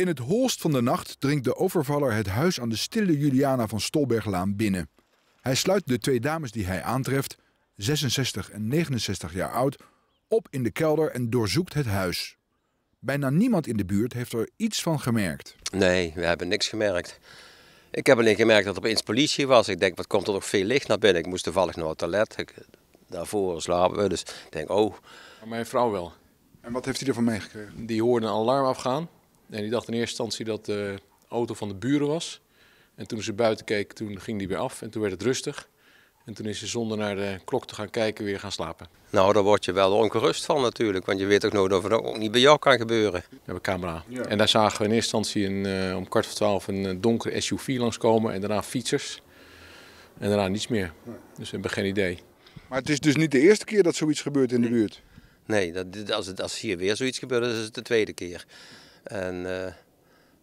In het holst van de nacht dringt de overvaller het huis aan de stille Juliana van Stolberglaan binnen. Hij sluit de twee dames die hij aantreft, 66 en 69 jaar oud, op in de kelder en doorzoekt het huis. Bijna niemand in de buurt heeft er iets van gemerkt. Nee, we hebben niks gemerkt. Ik heb alleen gemerkt dat er opeens politie was. Ik denk, wat komt er nog veel licht naar binnen? Ik moest toevallig naar het toilet. daarvoor slapen we, dus ik denk, oh. Maar mijn vrouw wel. En wat heeft hij ervan meegekregen? Die hoorde een alarm afgaan. En die dacht in eerste instantie dat de auto van de buren was. En toen ze buiten keek, toen ging die weer af en toen werd het rustig. En toen is ze zonder naar de klok te gaan kijken weer gaan slapen. Nou, daar word je wel ongerust van natuurlijk. Want je weet ook nooit of het ook niet bij jou kan gebeuren. We hebben camera. En daar zagen we in eerste instantie een, eh, om kwart voor twaalf een eh, donkere SUV langskomen. En daarna fietsers. En daarna niets meer. Dus we hebben geen idee. Maar het is dus niet de eerste keer dat zoiets gebeurt in de buurt? Nee, dat, als, het, als hier weer zoiets gebeurt, is het de tweede keer. En eh,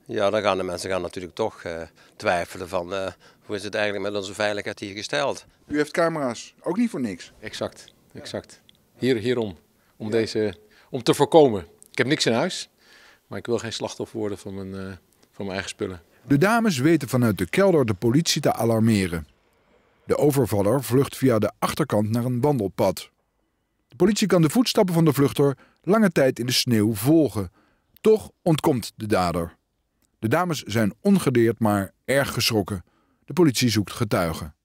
ja, dan gaan de mensen gaan natuurlijk toch eh, twijfelen van eh, hoe is het eigenlijk met onze veiligheid hier gesteld. U heeft camera's, ook niet voor niks. Exact, exact. Hier, hierom, om, deze, om te voorkomen. Ik heb niks in huis, maar ik wil geen slachtoffer worden van mijn, van mijn eigen spullen. De dames weten vanuit de kelder de politie te alarmeren. De overvaller vlucht via de achterkant naar een wandelpad. De politie kan de voetstappen van de vluchter lange tijd in de sneeuw volgen. Toch ontkomt de dader. De dames zijn ongedeerd, maar erg geschrokken. De politie zoekt getuigen.